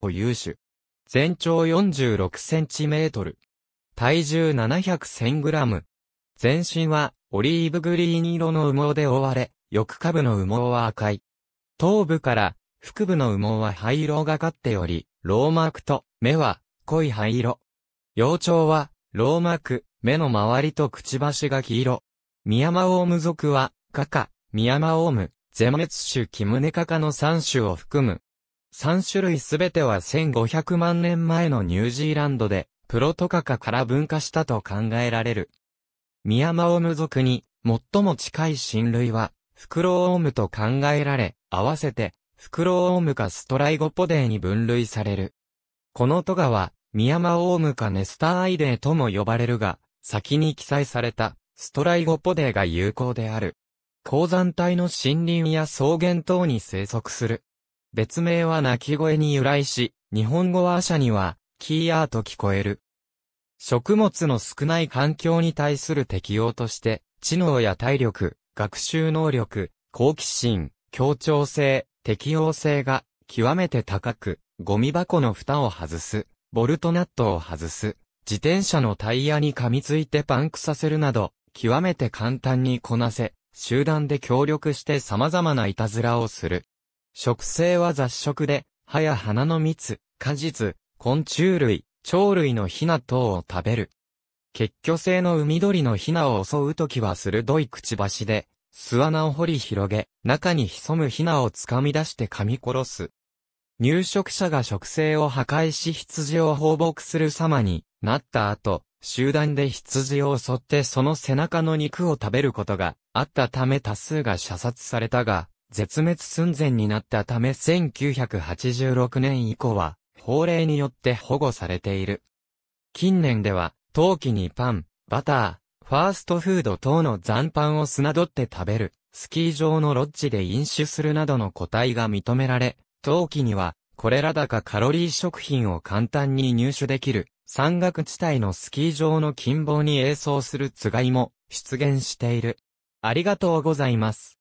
保有種。全長46センチメートル。体重71000グラム。全身はオリーブグリーン色の羽毛で覆われ、翼下部の羽毛は赤い。頭部から腹部の羽毛は灰色がかっており、ローマークと目は濃い灰色。幼鳥はローマーク、目の周りとくちばしが黄色。ミヤマオウム族は、カカ、ミヤマオウム、ゼマメツ種キムネカカの3種を含む3種類すべては1500万年前のニュージーランドで、プロトカカから分化したと考えられる。ミヤマオム族に、最も近い親類は、フクロオームと考えられ、合わせて、フクロオームかストライゴポデーに分類される。このトガは、ミヤマオウムかネスターアイデーとも呼ばれるが、先に記載された、ストライゴポデーが有効である。鉱山帯の森林や草原等に生息する。別名は鳴き声に由来し、日本語はアには、キーアーと聞こえる。食物の少ない環境に対する適応として、知能や体力、学習能力、好奇心、協調性、適応性が極めて高く、ゴミ箱の蓋を外す、ボルトナットを外す、自転車のタイヤに噛みついてパンクさせるなど、極めて簡単にこなせ、集団で協力して様々ないたずらをする。食生は雑食で、葉や花の蜜、果実、昆虫類、鳥類のヒナ等を食べる。結局性の海鳥のヒナを襲うときは鋭いくちばしで、巣穴を掘り広げ、中に潜むヒナを掴み出して噛み殺す。入植者が植生を破壊し羊を放牧する様になった後、集団で羊を襲ってその背中の肉を食べることがあったため多数が射殺されたが、絶滅寸前になったため1986年以降は、法令によって保護されている。近年では、陶器にパン、バター、ファーストフード等の残飯を砂取って食べる、スキー場のロッジで飲酒するなどの個体が認められ、陶器には、これらだかカロリー食品を簡単に入手できる、山岳地帯のスキー場の近傍に映像するつがいも出現している。ありがとうございます。